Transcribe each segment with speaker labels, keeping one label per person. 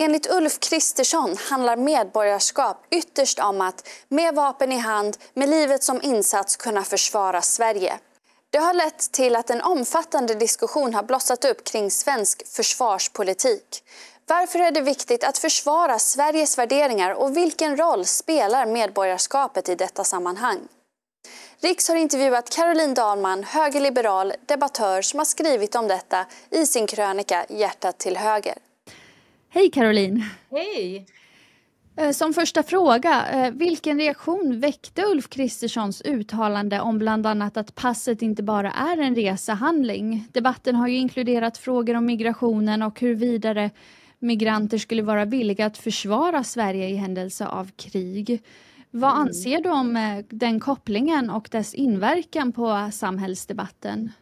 Speaker 1: Enligt Ulf Kristersson handlar medborgarskap ytterst om att med vapen i hand, med livet som insats kunna försvara Sverige. Det har lett till att en omfattande diskussion har blossat upp kring svensk försvarspolitik. Varför är det viktigt att försvara Sveriges värderingar och vilken roll spelar medborgarskapet i detta sammanhang? Riks har intervjuat Caroline Dahlman, högerliberal debattör som har skrivit om detta i sin krönika Hjärtat till höger. Hej Caroline! Hej! Eh, som första fråga, eh, vilken reaktion väckte Ulf Kristerssons uttalande om bland annat att passet inte bara är en resehandling? Debatten har ju inkluderat frågor om migrationen och hur vidare migranter skulle vara villiga att försvara Sverige i händelse av krig. Vad mm. anser du om eh, den kopplingen och dess inverkan på samhällsdebatten?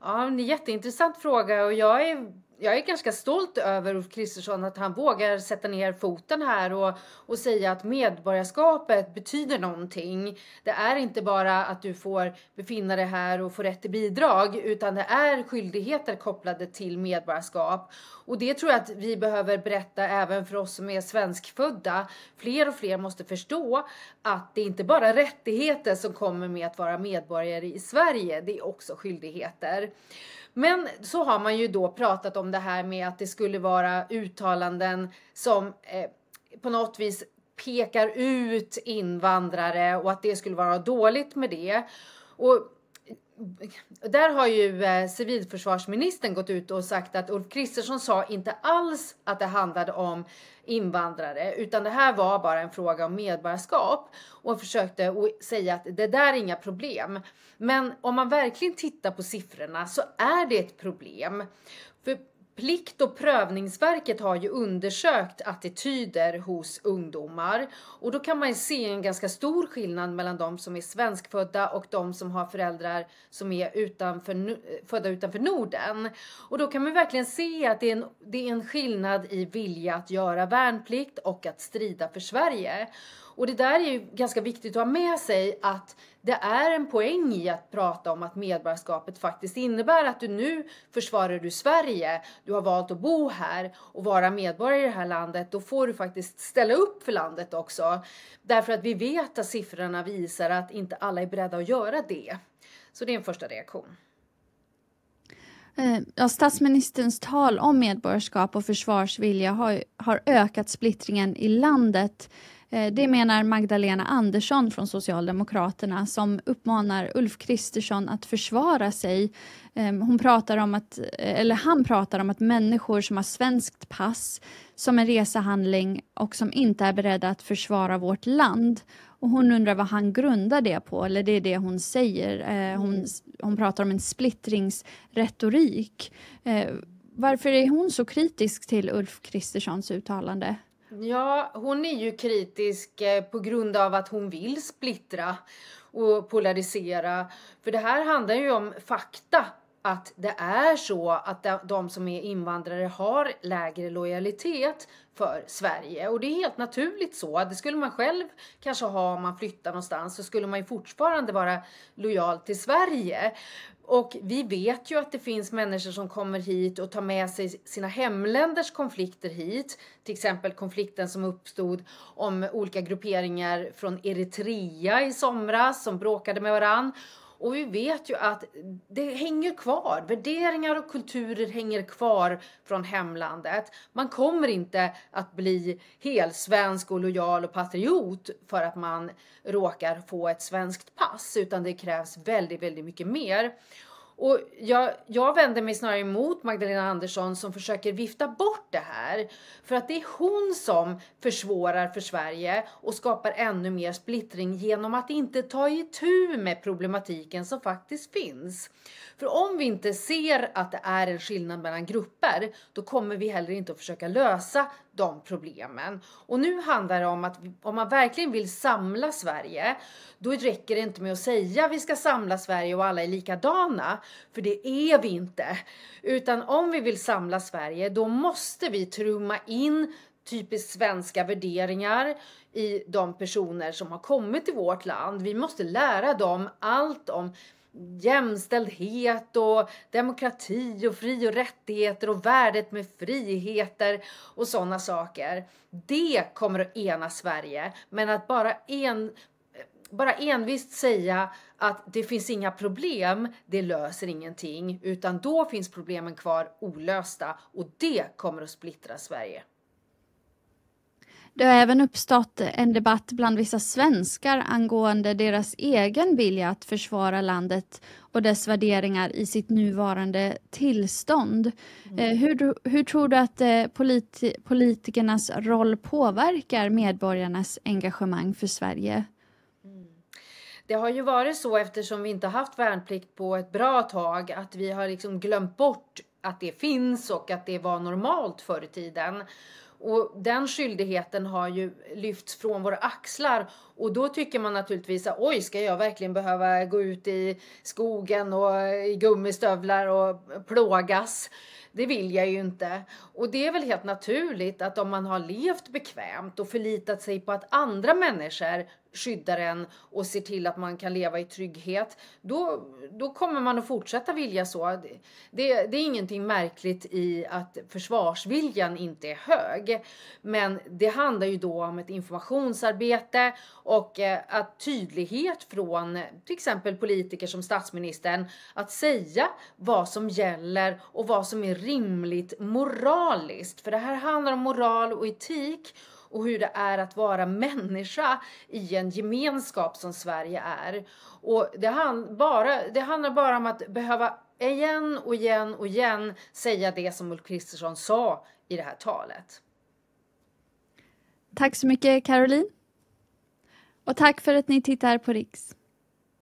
Speaker 2: Ja, en jätteintressant fråga och jag är jag är ganska stolt över Ulf Kristersson att han vågar sätta ner foten här och, och säga att medborgarskapet betyder någonting. Det är inte bara att du får befinna dig här och få rätt till bidrag utan det är skyldigheter kopplade till medborgarskap. Och det tror jag att vi behöver berätta även för oss som är svenskfödda. Fler och fler måste förstå att det inte bara är rättigheter som kommer med att vara medborgare i Sverige, det är också skyldigheter. Men så har man ju då pratat om det här med att det skulle vara uttalanden som eh, på något vis pekar ut invandrare och att det skulle vara dåligt med det. Och där har ju eh, civilförsvarsministern gått ut och sagt att Ulf Kristersson sa inte alls att det handlade om invandrare utan det här var bara en fråga om medborgarskap och försökte säga att det där är inga problem. Men om man verkligen tittar på siffrorna så är det ett problem. För Plikt och prövningsverket har ju undersökt attityder hos ungdomar och då kan man se en ganska stor skillnad mellan de som är svenskfödda och de som har föräldrar som är utanför, födda utanför Norden. Och då kan man verkligen se att det är, en, det är en skillnad i vilja att göra värnplikt och att strida för Sverige. Och det där är ju ganska viktigt att ha med sig att det är en poäng i att prata om att medborgarskapet faktiskt innebär att du nu försvarar du Sverige, du har valt att bo här och vara medborgare i det här landet, då får du faktiskt ställa upp för landet också. Därför att vi vet att siffrorna visar att inte alla är beredda att göra det. Så det är en första reaktion.
Speaker 1: Eh, ja, statsministerns tal om medborgarskap och försvarsvilja har, har ökat splittringen i landet. Eh, det menar Magdalena Andersson från Socialdemokraterna som uppmanar Ulf Kristersson att försvara sig. Ehm, hon pratar om att, eller han pratar om att människor som har svenskt pass som en resehandling och som inte är beredda att försvara vårt land. Och hon undrar vad han grundar det på, eller det är det hon säger. Eh, hon, hon pratar om en splittringsretorik. Eh, varför är hon så kritisk till Ulf Kristerssons uttalande?
Speaker 2: Ja, hon är ju kritisk eh, på grund av att hon vill splittra och polarisera. För det här handlar ju om fakta att det är så att de som är invandrare har lägre lojalitet för Sverige. Och det är helt naturligt så. Det skulle man själv kanske ha om man flyttar någonstans så skulle man ju fortfarande vara lojal till Sverige. Och vi vet ju att det finns människor som kommer hit och tar med sig sina hemländers konflikter hit. Till exempel konflikten som uppstod om olika grupperingar från Eritrea i somras som bråkade med varann. Och vi vet ju att det hänger kvar. Värderingar och kulturer hänger kvar från hemlandet. Man kommer inte att bli helsvensk och lojal och patriot för att man råkar få ett svenskt pass utan det krävs väldigt, väldigt mycket mer. Och jag, jag, vänder mig snarare emot Magdalena Andersson som försöker vifta bort det här. För att det är hon som försvårar för Sverige och skapar ännu mer splittring genom att inte ta itu med problematiken som faktiskt finns. För om vi inte ser att det är en skillnad mellan grupper, då kommer vi heller inte att försöka lösa de problemen. Och nu handlar det om att om man verkligen vill samla Sverige, då räcker det inte med att säga vi ska samla Sverige och alla är likadana, för det är vi inte. Utan om vi vill samla Sverige, då måste vi trumma in typiskt svenska värderingar i de personer som har kommit till vårt land. Vi måste lära dem allt om jämställdhet och demokrati och fri och rättigheter och värdet med friheter och sådana saker. Det kommer att ena Sverige. Men att bara, en, bara envist säga att det finns inga problem, det löser ingenting. Utan då finns problemen kvar olösta och det kommer att splittra Sverige.
Speaker 1: Det har även uppstått en debatt bland vissa svenskar angående deras egen vilja att försvara landet och dess värderingar i sitt nuvarande tillstånd. Mm. Eh, hur, hur tror du att eh, politi politikernas roll påverkar medborgarnas engagemang för Sverige? Mm.
Speaker 2: Det har ju varit så eftersom vi inte haft värnplikt på ett bra tag att vi har liksom glömt bort att det finns och att det var normalt förr i tiden. Och den skyldigheten har ju lyfts från våra axlar och då tycker man naturligtvis att oj, ska jag verkligen behöva gå ut i skogen och eh, i gummistövlar och plågas? Det vill jag ju inte. Och det är väl helt naturligt att om man har levt bekvämt och förlitat sig på att andra människor skyddar en och ser till att man kan leva i trygghet, då, då kommer man att fortsätta vilja så. Det, det, är ingenting märkligt i att försvarsviljan inte är hög. Men det handlar ju då om ett informationsarbete och eh, att tydlighet från till exempel politiker som statsministern att säga vad som gäller och vad som är rimligt moraliskt. För det här handlar om moral och etik och hur det är att vara människa i en gemenskap som Sverige är. Och det, hand bara, det handlar bara om att behöva igen och igen och igen säga det som Ulf Kristersson sa i det här talet.
Speaker 1: Tack så mycket Caroline. Och tack för att ni tittar på Riks.